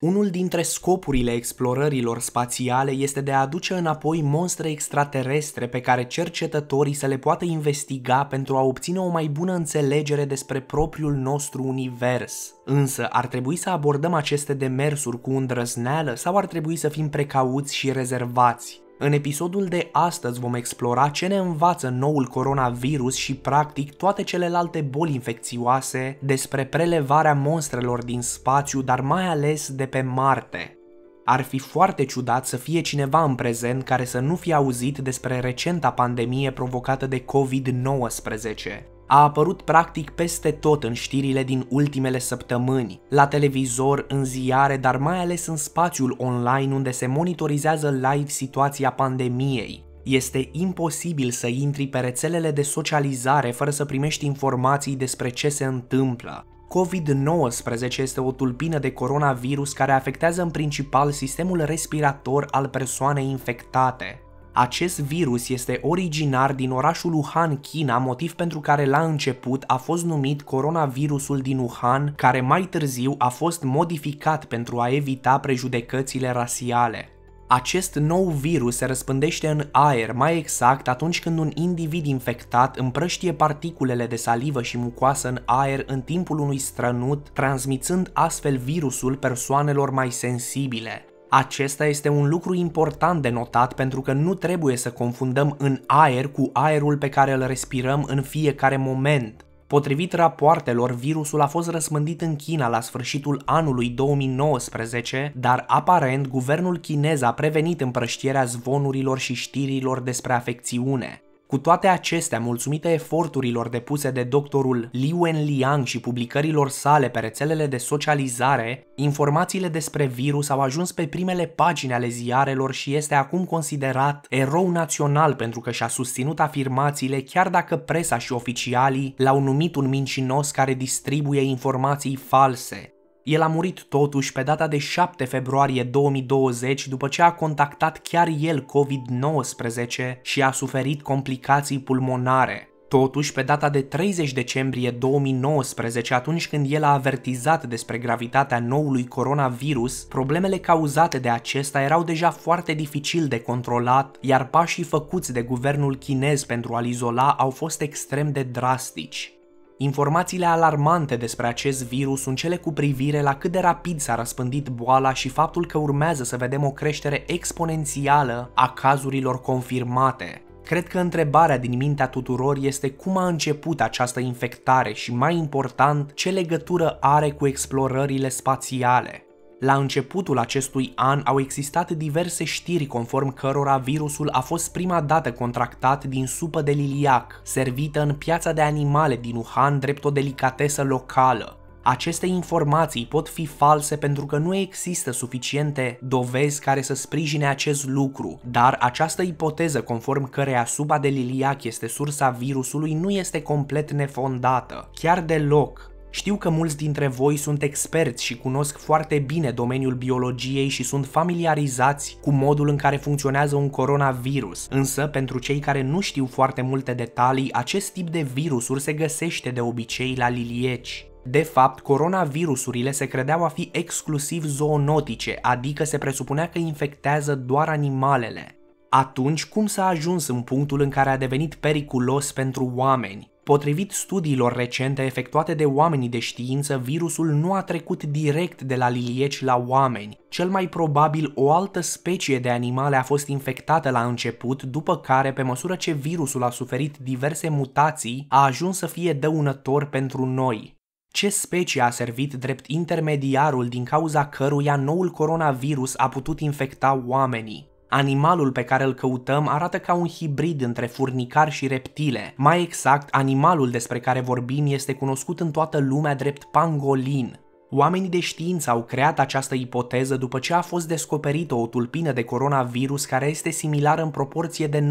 Unul dintre scopurile explorărilor spațiale este de a aduce înapoi monstre extraterestre pe care cercetătorii să le poată investiga pentru a obține o mai bună înțelegere despre propriul nostru univers. Însă, ar trebui să abordăm aceste demersuri cu îndrăzneală sau ar trebui să fim precauți și rezervați? În episodul de astăzi vom explora ce ne învață noul coronavirus și practic toate celelalte boli infecțioase despre prelevarea monstrelor din spațiu, dar mai ales de pe Marte. Ar fi foarte ciudat să fie cineva în prezent care să nu fie auzit despre recenta pandemie provocată de COVID-19 a apărut practic peste tot în știrile din ultimele săptămâni, la televizor, în ziare, dar mai ales în spațiul online unde se monitorizează live situația pandemiei. Este imposibil să intri pe rețelele de socializare fără să primești informații despre ce se întâmplă. COVID-19 este o tulpină de coronavirus care afectează în principal sistemul respirator al persoanei infectate. Acest virus este originar din orașul Wuhan, China, motiv pentru care la început a fost numit coronavirusul din Wuhan, care mai târziu a fost modificat pentru a evita prejudecățile rasiale. Acest nou virus se răspândește în aer, mai exact atunci când un individ infectat împrăștie particulele de salivă și mucoasă în aer în timpul unui strănut, transmițând astfel virusul persoanelor mai sensibile. Acesta este un lucru important de notat pentru că nu trebuie să confundăm în aer cu aerul pe care îl respirăm în fiecare moment. Potrivit rapoartelor, virusul a fost răspândit în China la sfârșitul anului 2019, dar aparent guvernul chinez a prevenit împrăștierea zvonurilor și știrilor despre afecțiune. Cu toate acestea, mulțumită eforturilor depuse de doctorul Liu Liang și publicărilor sale pe rețelele de socializare, informațiile despre virus au ajuns pe primele pagini ale ziarelor și este acum considerat erou național pentru că și-a susținut afirmațiile chiar dacă presa și oficialii l-au numit un mincinos care distribuie informații false. El a murit totuși pe data de 7 februarie 2020 după ce a contactat chiar el COVID-19 și a suferit complicații pulmonare. Totuși, pe data de 30 decembrie 2019, atunci când el a avertizat despre gravitatea noului coronavirus, problemele cauzate de acesta erau deja foarte dificil de controlat, iar pașii făcuți de guvernul chinez pentru a-l izola au fost extrem de drastici. Informațiile alarmante despre acest virus sunt cele cu privire la cât de rapid s-a răspândit boala și faptul că urmează să vedem o creștere exponențială a cazurilor confirmate. Cred că întrebarea din mintea tuturor este cum a început această infectare și, mai important, ce legătură are cu explorările spațiale. La începutul acestui an au existat diverse știri conform cărora virusul a fost prima dată contractat din supă de liliac, servită în piața de animale din Wuhan drept o delicatesă locală. Aceste informații pot fi false pentru că nu există suficiente dovezi care să sprijine acest lucru, dar această ipoteză conform căreia suba de liliac este sursa virusului nu este complet nefondată, chiar deloc. Știu că mulți dintre voi sunt experți și cunosc foarte bine domeniul biologiei și sunt familiarizați cu modul în care funcționează un coronavirus, însă pentru cei care nu știu foarte multe detalii, acest tip de virusuri se găsește de obicei la lilieci. De fapt, coronavirusurile se credeau a fi exclusiv zoonotice, adică se presupunea că infectează doar animalele. Atunci, cum s-a ajuns în punctul în care a devenit periculos pentru oameni? Potrivit studiilor recente efectuate de oamenii de știință, virusul nu a trecut direct de la lilieci la oameni. Cel mai probabil o altă specie de animale a fost infectată la început, după care, pe măsură ce virusul a suferit diverse mutații, a ajuns să fie dăunător pentru noi. Ce specie a servit drept intermediarul din cauza căruia noul coronavirus a putut infecta oamenii? Animalul pe care îl căutăm arată ca un hibrid între furnicar și reptile. Mai exact, animalul despre care vorbim este cunoscut în toată lumea drept pangolin, Oamenii de știință au creat această ipoteză după ce a fost descoperită o tulpină de coronavirus care este similară în proporție de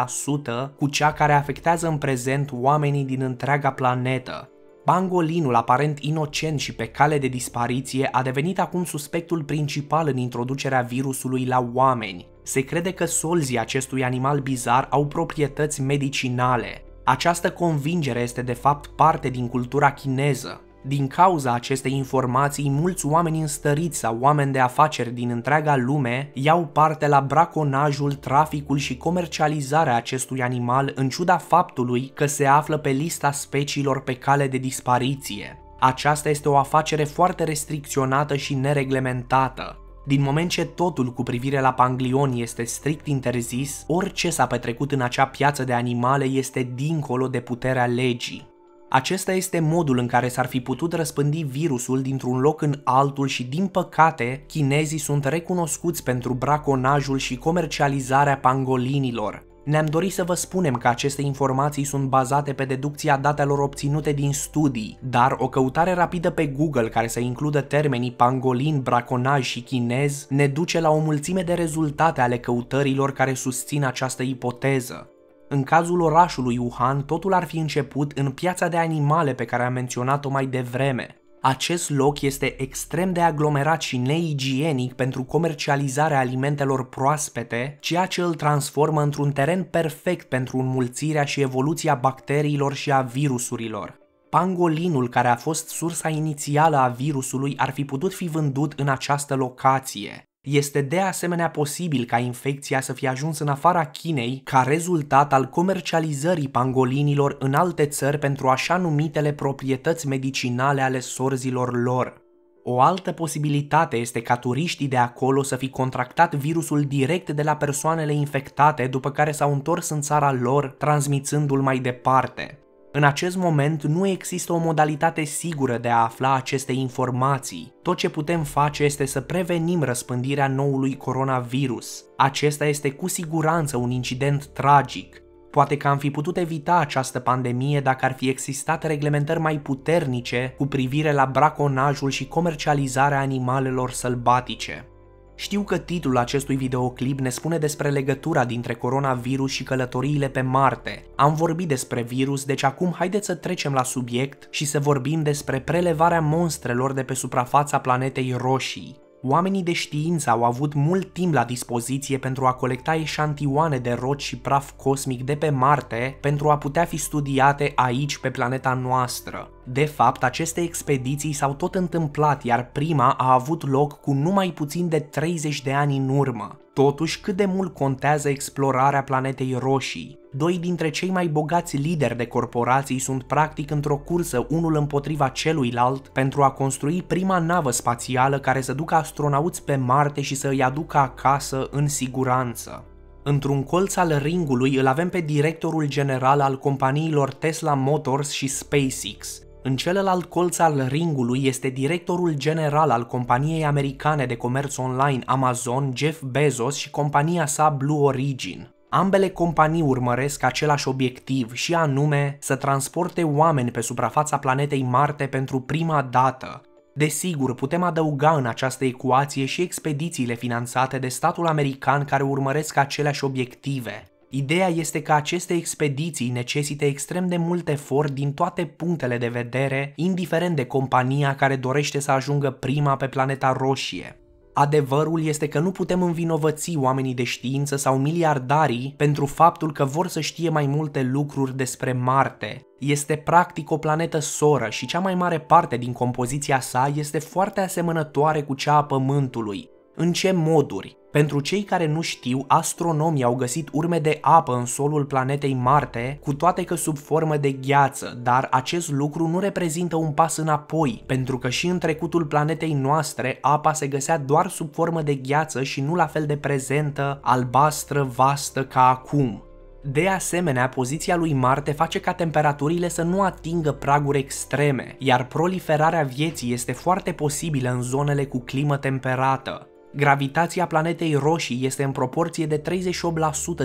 96% cu cea care afectează în prezent oamenii din întreaga planetă. Bangolinul, aparent inocent și pe cale de dispariție, a devenit acum suspectul principal în introducerea virusului la oameni. Se crede că solzii acestui animal bizar au proprietăți medicinale. Această convingere este de fapt parte din cultura chineză, din cauza acestei informații, mulți oameni înstăriți sau oameni de afaceri din întreaga lume iau parte la braconajul, traficul și comercializarea acestui animal în ciuda faptului că se află pe lista speciilor pe cale de dispariție. Aceasta este o afacere foarte restricționată și nereglementată. Din moment ce totul cu privire la panglion este strict interzis, orice s-a petrecut în acea piață de animale este dincolo de puterea legii. Acesta este modul în care s-ar fi putut răspândi virusul dintr-un loc în altul și, din păcate, chinezii sunt recunoscuți pentru braconajul și comercializarea pangolinilor. Ne-am dorit să vă spunem că aceste informații sunt bazate pe deducția datelor obținute din studii, dar o căutare rapidă pe Google care să includă termenii pangolin, braconaj și chinez ne duce la o mulțime de rezultate ale căutărilor care susțin această ipoteză. În cazul orașului Wuhan, totul ar fi început în piața de animale pe care am menționat-o mai devreme. Acest loc este extrem de aglomerat și neigienic pentru comercializarea alimentelor proaspete, ceea ce îl transformă într-un teren perfect pentru înmulțirea și evoluția bacteriilor și a virusurilor. Pangolinul care a fost sursa inițială a virusului ar fi putut fi vândut în această locație. Este de asemenea posibil ca infecția să fie ajuns în afara Chinei ca rezultat al comercializării pangolinilor în alte țări pentru așa numitele proprietăți medicinale ale sorzilor lor. O altă posibilitate este ca turiștii de acolo să fi contractat virusul direct de la persoanele infectate, după care s-au întors în țara lor, transmițându-l mai departe. În acest moment nu există o modalitate sigură de a afla aceste informații. Tot ce putem face este să prevenim răspândirea noului coronavirus. Acesta este cu siguranță un incident tragic. Poate că am fi putut evita această pandemie dacă ar fi existat reglementări mai puternice cu privire la braconajul și comercializarea animalelor sălbatice. Știu că titlul acestui videoclip ne spune despre legătura dintre coronavirus și călătoriile pe Marte. Am vorbit despre virus, deci acum haideți să trecem la subiect și să vorbim despre prelevarea monstrelor de pe suprafața planetei roșii. Oamenii de știință au avut mult timp la dispoziție pentru a colecta eșantioane de roci și praf cosmic de pe Marte pentru a putea fi studiate aici pe planeta noastră. De fapt, aceste expediții s-au tot întâmplat, iar prima a avut loc cu numai puțin de 30 de ani în urmă. Totuși, cât de mult contează explorarea planetei roșii? Doi dintre cei mai bogați lideri de corporații sunt practic într-o cursă unul împotriva celuilalt pentru a construi prima navă spațială care să ducă astronauți pe Marte și să îi aducă acasă în siguranță. Într-un colț al ringului îl avem pe directorul general al companiilor Tesla Motors și SpaceX, în celălalt colț al ringului este directorul general al companiei americane de comerț online Amazon, Jeff Bezos și compania sa Blue Origin. Ambele companii urmăresc același obiectiv și anume să transporte oameni pe suprafața planetei Marte pentru prima dată. Desigur, putem adăuga în această ecuație și expedițiile finanțate de statul american care urmăresc aceleași obiective, Ideea este că aceste expediții necesită extrem de mult efort din toate punctele de vedere, indiferent de compania care dorește să ajungă prima pe planeta roșie. Adevărul este că nu putem învinovăți oamenii de știință sau miliardarii pentru faptul că vor să știe mai multe lucruri despre Marte. Este practic o planetă soră și cea mai mare parte din compoziția sa este foarte asemănătoare cu cea a Pământului. În ce moduri? Pentru cei care nu știu, astronomii au găsit urme de apă în solul planetei Marte, cu toate că sub formă de gheață, dar acest lucru nu reprezintă un pas înapoi, pentru că și în trecutul planetei noastre, apa se găsea doar sub formă de gheață și nu la fel de prezentă, albastră, vastă ca acum. De asemenea, poziția lui Marte face ca temperaturile să nu atingă praguri extreme, iar proliferarea vieții este foarte posibilă în zonele cu climă temperată. Gravitația planetei roșii este în proporție de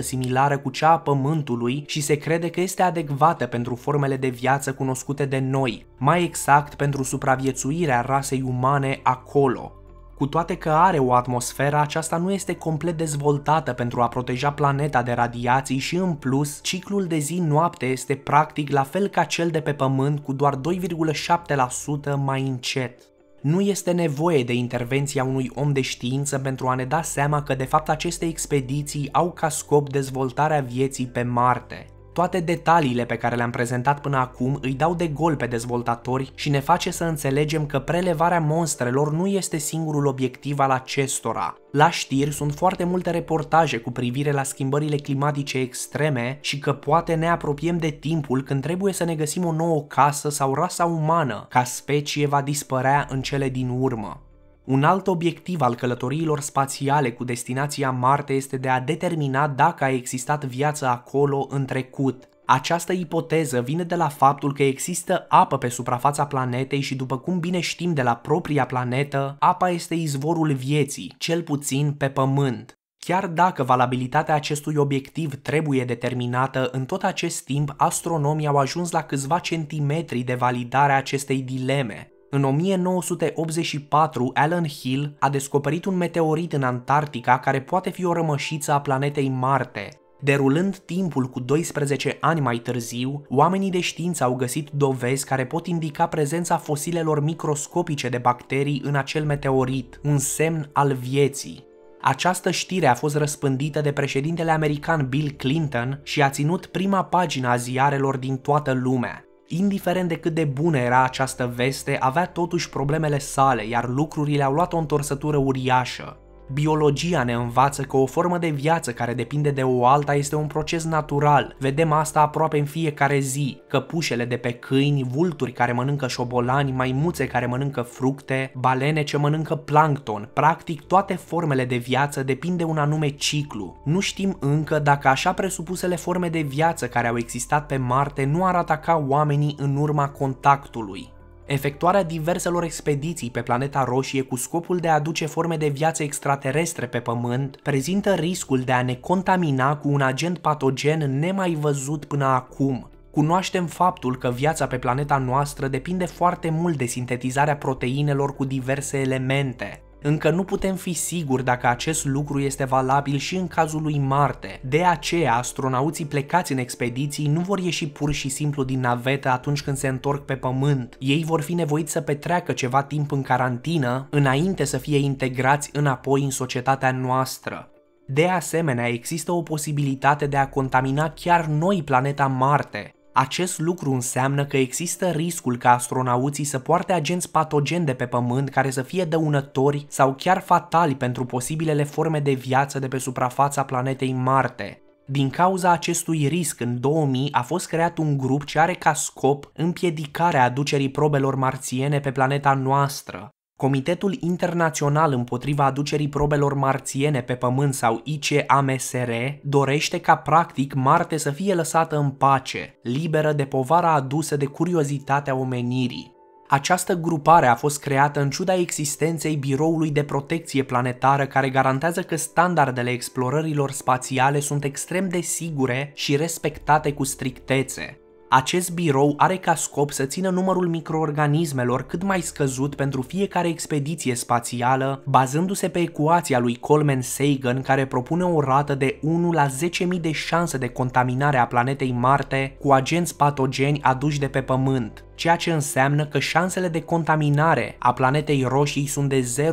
38% similară cu cea a Pământului și se crede că este adecvată pentru formele de viață cunoscute de noi, mai exact pentru supraviețuirea rasei umane acolo. Cu toate că are o atmosferă, aceasta nu este complet dezvoltată pentru a proteja planeta de radiații și în plus, ciclul de zi-noapte este practic la fel ca cel de pe Pământ cu doar 2,7% mai încet. Nu este nevoie de intervenția unui om de știință pentru a ne da seama că de fapt aceste expediții au ca scop dezvoltarea vieții pe Marte toate detaliile pe care le-am prezentat până acum îi dau de gol pe dezvoltatori și ne face să înțelegem că prelevarea monstrelor nu este singurul obiectiv al acestora. La știri sunt foarte multe reportaje cu privire la schimbările climatice extreme și că poate ne apropiem de timpul când trebuie să ne găsim o nouă casă sau rasa umană, ca specie va dispărea în cele din urmă. Un alt obiectiv al călătoriilor spațiale cu destinația Marte este de a determina dacă a existat viață acolo în trecut. Această ipoteză vine de la faptul că există apă pe suprafața planetei și după cum bine știm de la propria planetă, apa este izvorul vieții, cel puțin pe Pământ. Chiar dacă valabilitatea acestui obiectiv trebuie determinată, în tot acest timp astronomii au ajuns la câțiva centimetri de validare a acestei dileme. În 1984, Alan Hill a descoperit un meteorit în Antarctica care poate fi o rămășiță a planetei Marte. Derulând timpul cu 12 ani mai târziu, oamenii de știință au găsit dovezi care pot indica prezența fosilelor microscopice de bacterii în acel meteorit, un semn al vieții. Această știre a fost răspândită de președintele american Bill Clinton și a ținut prima pagină a ziarelor din toată lumea. Indiferent de cât de bună era această veste, avea totuși problemele sale, iar lucrurile au luat o întorsătură uriașă. Biologia ne învață că o formă de viață care depinde de o alta este un proces natural. Vedem asta aproape în fiecare zi. Căpușele de pe câini, vulturi care mănâncă șobolani, maimuțe care mănâncă fructe, balene ce mănâncă plancton. Practic, toate formele de viață depind de un anume ciclu. Nu știm încă dacă așa presupusele forme de viață care au existat pe Marte nu ar ataca oamenii în urma contactului efectuarea diverselor expediții pe planeta roșie cu scopul de a aduce forme de viață extraterestre pe Pământ prezintă riscul de a ne contamina cu un agent patogen nemai văzut până acum. Cunoaștem faptul că viața pe planeta noastră depinde foarte mult de sintetizarea proteinelor cu diverse elemente, încă nu putem fi siguri dacă acest lucru este valabil și în cazul lui Marte. De aceea, astronauții plecați în expediții nu vor ieși pur și simplu din navetă atunci când se întorc pe Pământ. Ei vor fi nevoiți să petreacă ceva timp în carantină înainte să fie integrați înapoi în societatea noastră. De asemenea, există o posibilitate de a contamina chiar noi planeta Marte, acest lucru înseamnă că există riscul ca astronauții să poarte agenți patogeni de pe Pământ care să fie dăunători sau chiar fatali pentru posibilele forme de viață de pe suprafața planetei Marte. Din cauza acestui risc, în 2000 a fost creat un grup ce are ca scop împiedicarea aducerii probelor marțiene pe planeta noastră. Comitetul Internațional împotriva aducerii probelor marțiene pe pământ sau ICAMSR dorește ca practic Marte să fie lăsată în pace, liberă de povara adusă de curiozitatea omenirii. Această grupare a fost creată în ciuda existenței Biroului de Protecție Planetară care garantează că standardele explorărilor spațiale sunt extrem de sigure și respectate cu strictețe. Acest birou are ca scop să țină numărul microorganismelor cât mai scăzut pentru fiecare expediție spațială, bazându-se pe ecuația lui Coleman Sagan care propune o rată de 1 la 10.000 de șanse de contaminare a planetei Marte cu agenți patogeni aduși de pe Pământ, ceea ce înseamnă că șansele de contaminare a planetei roșii sunt de 0,01%.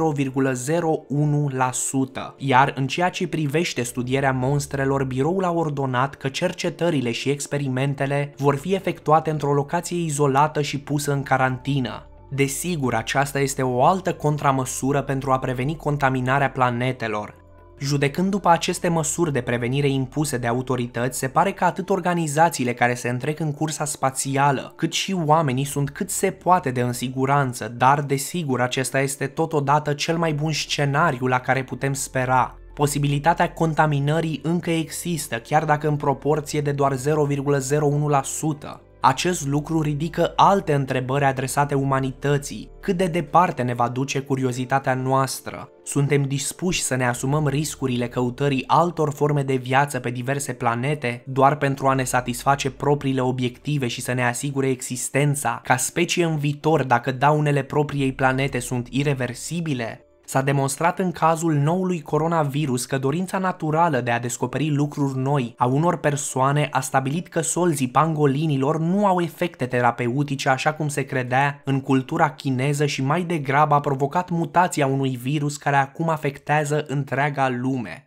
Iar în ceea ce privește studierea monstrelor, biroul a ordonat că cercetările și experimentele vor fi efectuate într-o locație izolată și pusă în carantină. Desigur, aceasta este o altă contramăsură pentru a preveni contaminarea planetelor, Judecând după aceste măsuri de prevenire impuse de autorități, se pare că atât organizațiile care se întrec în cursa spațială, cât și oamenii sunt cât se poate de în siguranță, dar desigur acesta este totodată cel mai bun scenariu la care putem spera. Posibilitatea contaminării încă există, chiar dacă în proporție de doar 0,01%. Acest lucru ridică alte întrebări adresate umanității. Cât de departe ne va duce curiozitatea noastră? Suntem dispuși să ne asumăm riscurile căutării altor forme de viață pe diverse planete doar pentru a ne satisface propriile obiective și să ne asigure existența ca specie în viitor dacă daunele propriei planete sunt irreversibile? S-a demonstrat în cazul noului coronavirus că dorința naturală de a descoperi lucruri noi a unor persoane a stabilit că solzii pangolinilor nu au efecte terapeutice așa cum se credea în cultura chineză și mai degrabă a provocat mutația unui virus care acum afectează întreaga lume.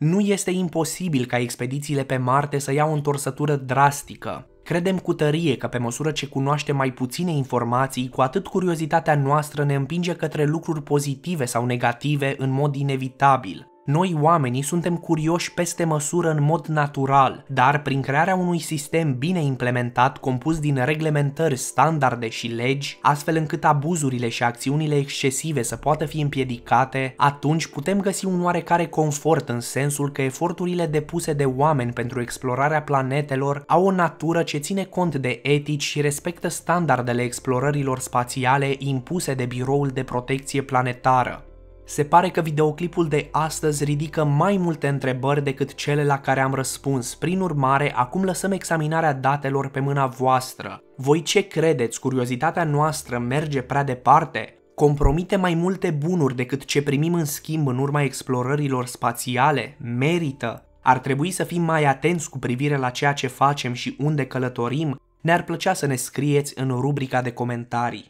Nu este imposibil ca expedițiile pe Marte să iau o întorsătură drastică, Credem cu tărie că pe măsură ce cunoaștem mai puține informații, cu atât curiozitatea noastră ne împinge către lucruri pozitive sau negative în mod inevitabil. Noi oamenii suntem curioși peste măsură în mod natural, dar prin crearea unui sistem bine implementat, compus din reglementări, standarde și legi, astfel încât abuzurile și acțiunile excesive să poată fi împiedicate, atunci putem găsi un oarecare confort în sensul că eforturile depuse de oameni pentru explorarea planetelor au o natură ce ține cont de etici și respectă standardele explorărilor spațiale impuse de Biroul de Protecție Planetară. Se pare că videoclipul de astăzi ridică mai multe întrebări decât cele la care am răspuns, prin urmare, acum lăsăm examinarea datelor pe mâna voastră. Voi ce credeți? Curiozitatea noastră merge prea departe? Compromite mai multe bunuri decât ce primim în schimb în urma explorărilor spațiale? Merită? Ar trebui să fim mai atenți cu privire la ceea ce facem și unde călătorim? Ne-ar plăcea să ne scrieți în rubrica de comentarii.